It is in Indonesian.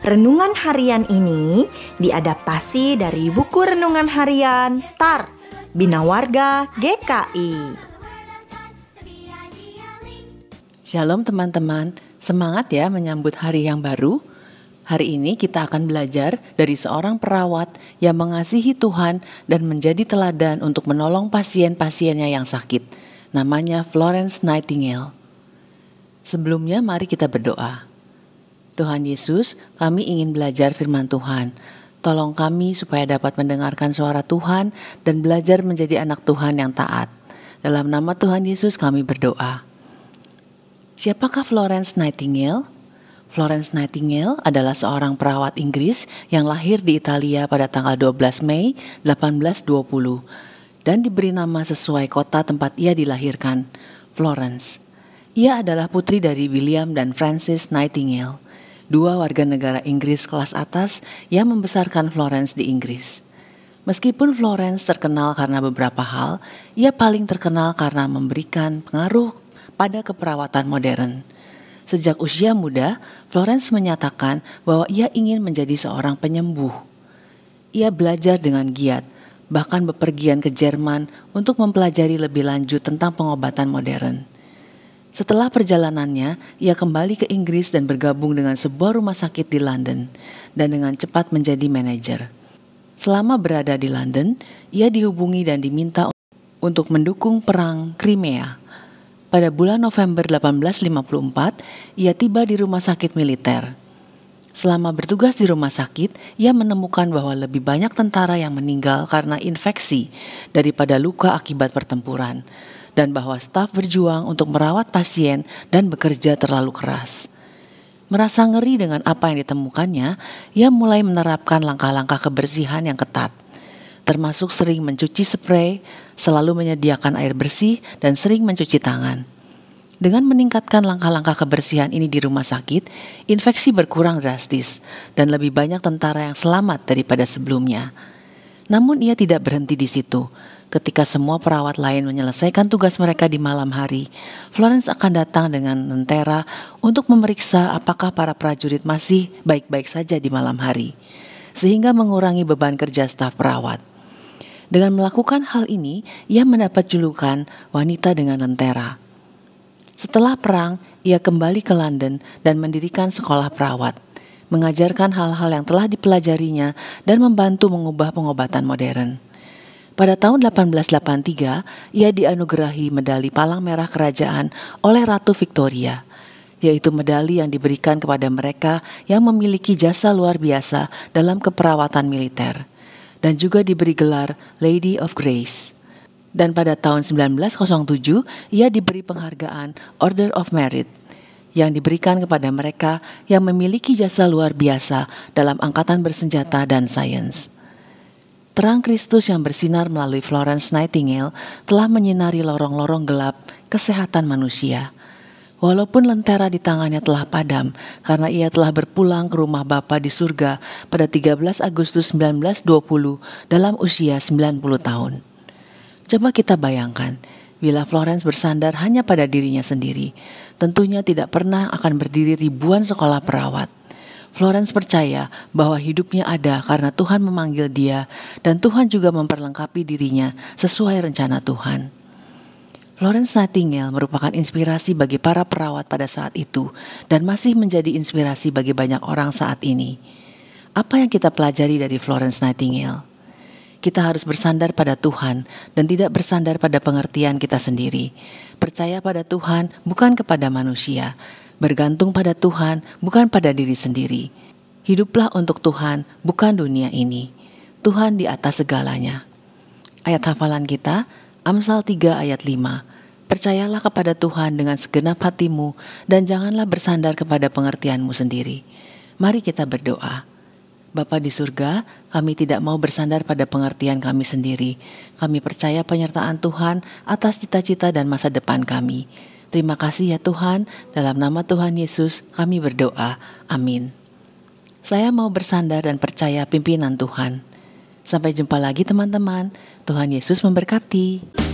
Renungan harian ini diadaptasi dari buku renungan harian Star Bina Warga GKI. Shalom teman-teman, semangat ya menyambut hari yang baru. Hari ini kita akan belajar dari seorang perawat yang mengasihi Tuhan dan menjadi teladan untuk menolong pasien-pasiennya yang sakit. Namanya Florence Nightingale. Sebelumnya mari kita berdoa. Tuhan Yesus, kami ingin belajar firman Tuhan. Tolong kami supaya dapat mendengarkan suara Tuhan dan belajar menjadi anak Tuhan yang taat. Dalam nama Tuhan Yesus kami berdoa. Siapakah Florence Nightingale? Florence Nightingale adalah seorang perawat Inggris yang lahir di Italia pada tanggal 12 Mei 1820 dan diberi nama sesuai kota tempat ia dilahirkan, Florence. Ia adalah putri dari William dan Francis Nightingale dua warga negara Inggris kelas atas yang membesarkan Florence di Inggris. Meskipun Florence terkenal karena beberapa hal, ia paling terkenal karena memberikan pengaruh pada keperawatan modern. Sejak usia muda, Florence menyatakan bahwa ia ingin menjadi seorang penyembuh. Ia belajar dengan giat, bahkan bepergian ke Jerman untuk mempelajari lebih lanjut tentang pengobatan modern. Setelah perjalanannya, ia kembali ke Inggris dan bergabung dengan sebuah rumah sakit di London dan dengan cepat menjadi manajer. Selama berada di London, ia dihubungi dan diminta untuk mendukung perang Crimea. Pada bulan November 1854, ia tiba di rumah sakit militer. Selama bertugas di rumah sakit, ia menemukan bahwa lebih banyak tentara yang meninggal karena infeksi daripada luka akibat pertempuran, dan bahwa staf berjuang untuk merawat pasien dan bekerja terlalu keras. Merasa ngeri dengan apa yang ditemukannya, ia mulai menerapkan langkah-langkah kebersihan yang ketat, termasuk sering mencuci spray, selalu menyediakan air bersih, dan sering mencuci tangan. Dengan meningkatkan langkah-langkah kebersihan ini di rumah sakit, infeksi berkurang drastis dan lebih banyak tentara yang selamat daripada sebelumnya. Namun ia tidak berhenti di situ. Ketika semua perawat lain menyelesaikan tugas mereka di malam hari, Florence akan datang dengan lentera untuk memeriksa apakah para prajurit masih baik-baik saja di malam hari, sehingga mengurangi beban kerja staf perawat. Dengan melakukan hal ini, ia mendapat julukan wanita dengan lentera. Setelah perang, ia kembali ke London dan mendirikan sekolah perawat, mengajarkan hal-hal yang telah dipelajarinya dan membantu mengubah pengobatan modern. Pada tahun 1883, ia dianugerahi medali Palang Merah Kerajaan oleh Ratu Victoria, yaitu medali yang diberikan kepada mereka yang memiliki jasa luar biasa dalam keperawatan militer, dan juga diberi gelar Lady of Grace dan pada tahun 1907 ia diberi penghargaan Order of Merit yang diberikan kepada mereka yang memiliki jasa luar biasa dalam angkatan bersenjata dan sains. Terang Kristus yang bersinar melalui Florence Nightingale telah menyinari lorong-lorong gelap kesehatan manusia. Walaupun lentera di tangannya telah padam karena ia telah berpulang ke rumah Bapa di surga pada 13 Agustus 1920 dalam usia 90 tahun. Coba kita bayangkan, bila Florence bersandar hanya pada dirinya sendiri, tentunya tidak pernah akan berdiri ribuan sekolah perawat. Florence percaya bahwa hidupnya ada karena Tuhan memanggil dia, dan Tuhan juga memperlengkapi dirinya sesuai rencana Tuhan. Florence Nightingale merupakan inspirasi bagi para perawat pada saat itu dan masih menjadi inspirasi bagi banyak orang saat ini. Apa yang kita pelajari dari Florence Nightingale? kita harus bersandar pada Tuhan dan tidak bersandar pada pengertian kita sendiri. Percaya pada Tuhan bukan kepada manusia, bergantung pada Tuhan bukan pada diri sendiri. Hiduplah untuk Tuhan, bukan dunia ini. Tuhan di atas segalanya. Ayat hafalan kita, Amsal 3 ayat 5. Percayalah kepada Tuhan dengan segenap hatimu dan janganlah bersandar kepada pengertianmu sendiri. Mari kita berdoa. Bapa di surga, kami tidak mau bersandar pada pengertian kami sendiri. Kami percaya penyertaan Tuhan atas cita-cita dan masa depan kami. Terima kasih ya Tuhan, dalam nama Tuhan Yesus kami berdoa. Amin. Saya mau bersandar dan percaya pimpinan Tuhan. Sampai jumpa lagi teman-teman. Tuhan Yesus memberkati.